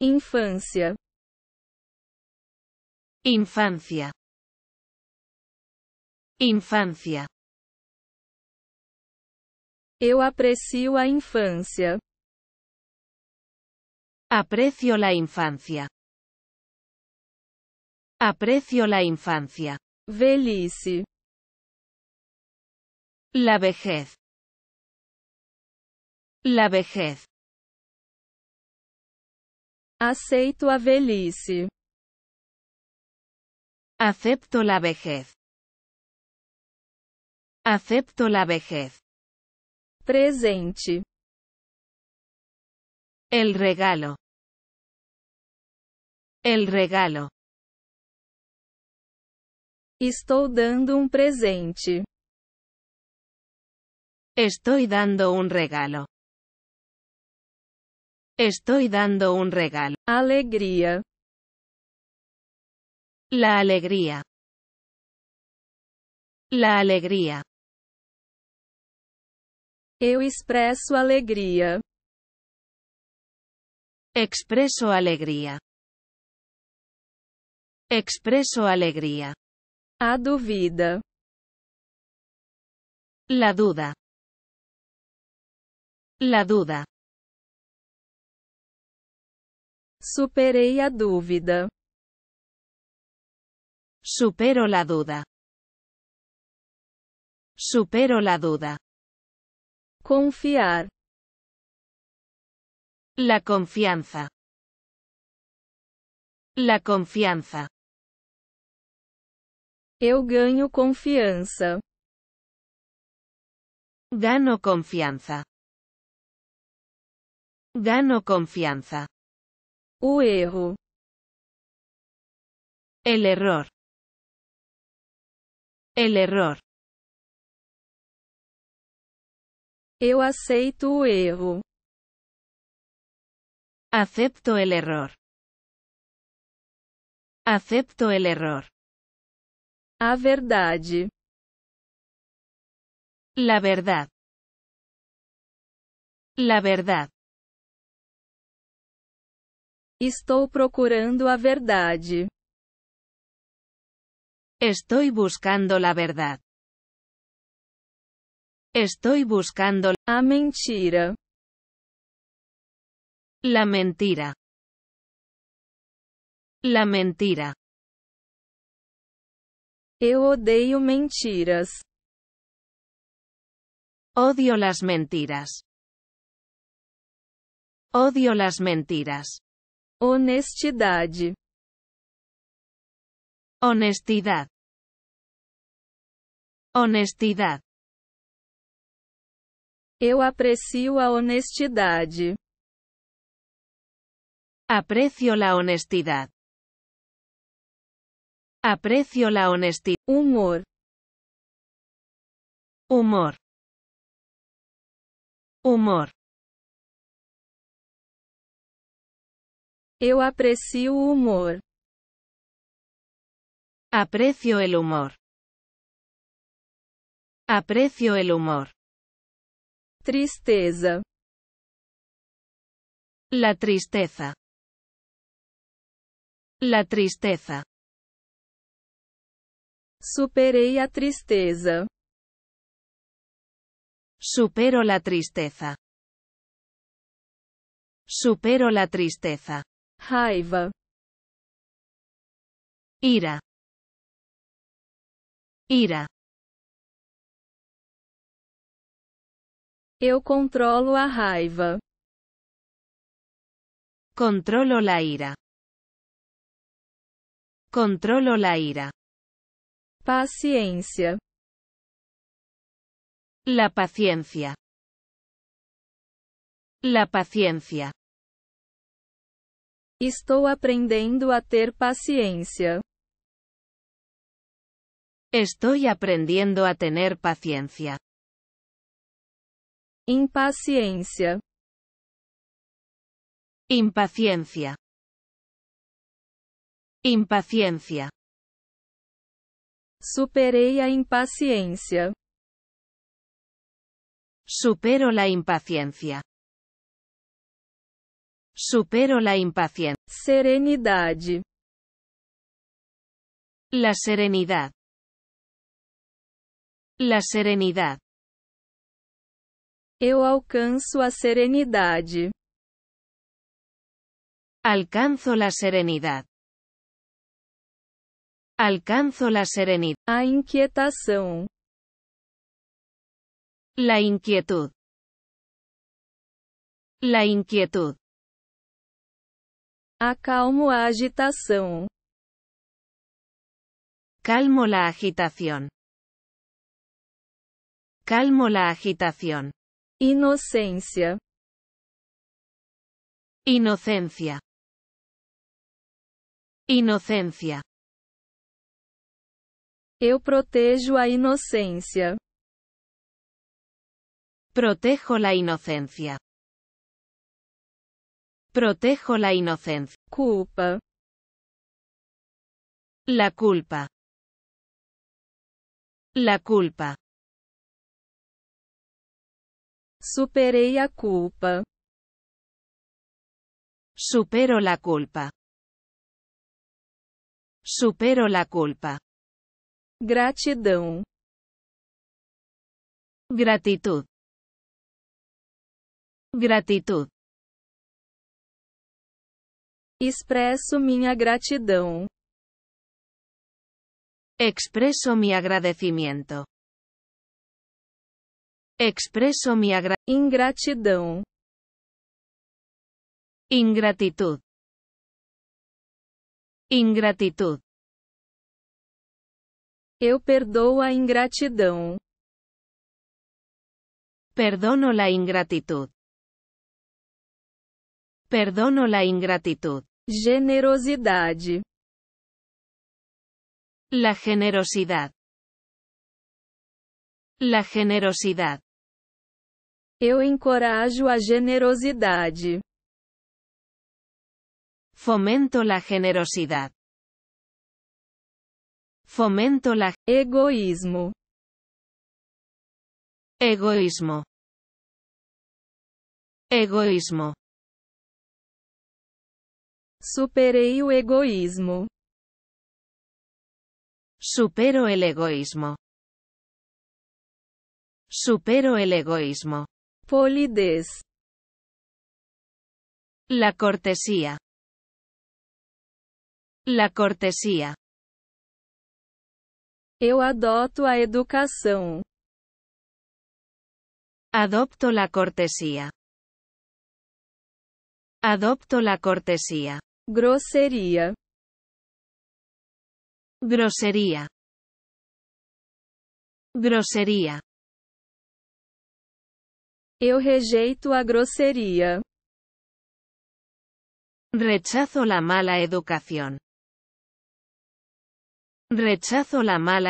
Infancia Infancia. Infancia. Eu aprecio a infancia Aprecio la infancia. Aprecio la infancia. Velice. La vejez. La vejez. Aceito a velhice. Acepto la vejez. Acepto la vejez. Presente. El regalo. El regalo. Estoy dando un um presente. Estoy dando un regalo. Estoy dando un regalo. Alegría. La alegría. La alegría. Eu expreso alegría. Expreso alegría. Expreso alegría. A duvida. La duda. La duda. Superei a dúvida. Supero la duda. Supero la duda. Confiar. La confianza. La confianza. Eu ganho confiança. Gano confianza. Gano confianza. O erro. El error. El error. Eu aceito o erro. Acepto el error. Acepto el error. A verdad. La verdad. La verdad. Estoy procurando a verdad. Estoy buscando la verdad. Estoy buscando la mentira. La mentira. La mentira. Eu odeio mentiras. Odio las mentiras. Odio las mentiras. Honestidade. Honestidade. Honestidade. Eu aprecio a honestidade. Aprecio la honestidad. Aprecio la honestidad. Humor. Humor. Humor. Eu aprecio humor. Aprecio el humor. Aprecio el humor. Tristeza. La tristeza. La tristeza. Superei a tristeza. Supero la tristeza. Supero la tristeza raiva, ira, ira. Eu controlo a raiva. Controlo la ira. Controlo la ira. Paciencia. La paciencia. La paciencia. Estoy aprendiendo a ter paciencia. Estoy aprendiendo a tener paciencia. Impaciencia. Impaciencia. Impaciencia. Superei la impaciencia. Supero la impaciencia. Supero la impaciencia. Serenidad. La serenidad. La serenidad. Eu alcanzo a serenidad. Alcanzo la serenidad. Alcanzo la serenidad. A inquietación. La inquietud. La inquietud. Acalmo a agitação. Calmo la agitación. Calmo la agitación. Inocencia. Inocencia. Inocencia. Eu protejo a inocencia. Protejo la inocencia. Protejo la inocencia. Culpa. La culpa. La culpa. Superé la culpa. Supero la culpa. Supero la culpa. Gratidão. Gratitud. Gratitud. Expresso minha gratidão. Expresso mi agradecimento Expresso minha agra ingratidão. Ingratitud. Ingratitud. Eu perdoo a ingratidão. Perdono la ingratitud. Perdono la ingratitud. generosidad La generosidad. La generosidad. Eu encorajo a generosidad Fomento la generosidad. Fomento la egoísmo. Egoísmo. Egoísmo. Superei o egoísmo. Supero el egoísmo. Supero el egoísmo. Polidez. La cortesía. La cortesía. Eu adoto a educação. Adopto la cortesía. Adopto la cortesía. Grosería. grosería, grosería. Eu rejeito a grosería. Rechazo la mala educación. Rechazo la mala